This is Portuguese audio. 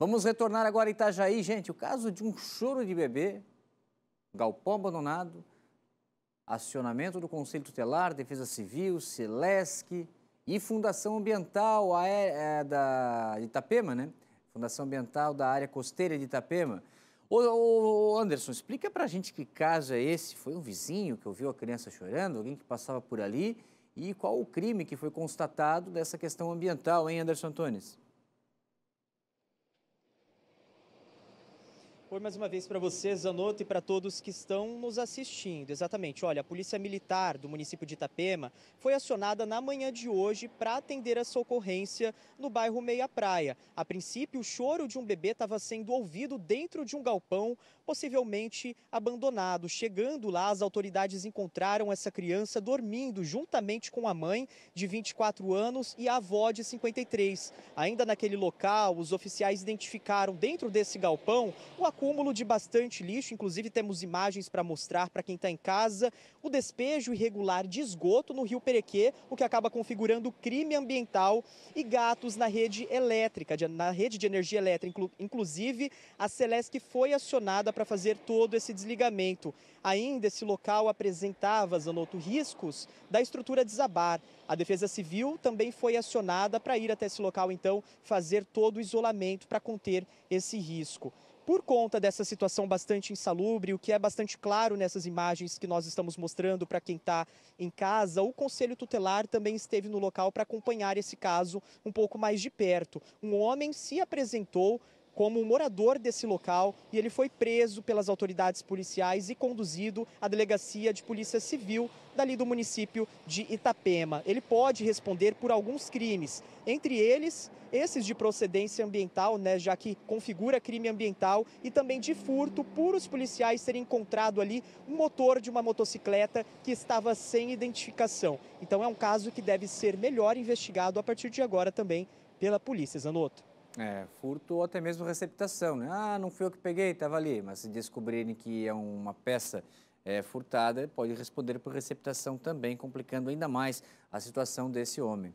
Vamos retornar agora a Itajaí, gente. O caso de um choro de bebê, galpão abandonado, acionamento do Conselho Tutelar, Defesa Civil, Celesc e Fundação Ambiental é, é da Itapema, né? Fundação Ambiental da área costeira de Itapema. Ô, ô Anderson, explica pra gente que caso é esse. Foi um vizinho que ouviu a criança chorando, alguém que passava por ali e qual o crime que foi constatado dessa questão ambiental, hein, Anderson Antunes? Por mais uma vez para você, Zanotto, e para todos que estão nos assistindo. Exatamente, olha, a Polícia Militar do município de Itapema foi acionada na manhã de hoje para atender essa ocorrência no bairro Meia Praia. A princípio, o choro de um bebê estava sendo ouvido dentro de um galpão, possivelmente abandonado. Chegando lá, as autoridades encontraram essa criança dormindo juntamente com a mãe de 24 anos e a avó de 53. Ainda naquele local, os oficiais identificaram dentro desse galpão o acúmulo de bastante lixo, inclusive temos imagens para mostrar para quem está em casa, o despejo irregular de esgoto no Rio Perequê, o que acaba configurando crime ambiental e gatos na rede elétrica, na rede de energia elétrica. Inclusive, a Celesc foi acionada para fazer todo esse desligamento. Ainda esse local apresentava, Zanotto, riscos da estrutura desabar. A Defesa Civil também foi acionada para ir até esse local, então, fazer todo o isolamento para conter esse risco. Por conta dessa situação bastante insalubre, o que é bastante claro nessas imagens que nós estamos mostrando para quem está em casa, o Conselho Tutelar também esteve no local para acompanhar esse caso um pouco mais de perto. Um homem se apresentou como morador desse local e ele foi preso pelas autoridades policiais e conduzido à delegacia de polícia civil dali do município de Itapema. Ele pode responder por alguns crimes, entre eles esses de procedência ambiental, né, já que configura crime ambiental e também de furto por os policiais terem encontrado ali um motor de uma motocicleta que estava sem identificação. Então é um caso que deve ser melhor investigado a partir de agora também pela polícia, Zanotto. É, furto ou até mesmo receptação, né? Ah, não fui eu que peguei, estava ali. Mas se descobrirem que é uma peça é, furtada, pode responder por receptação também, complicando ainda mais a situação desse homem.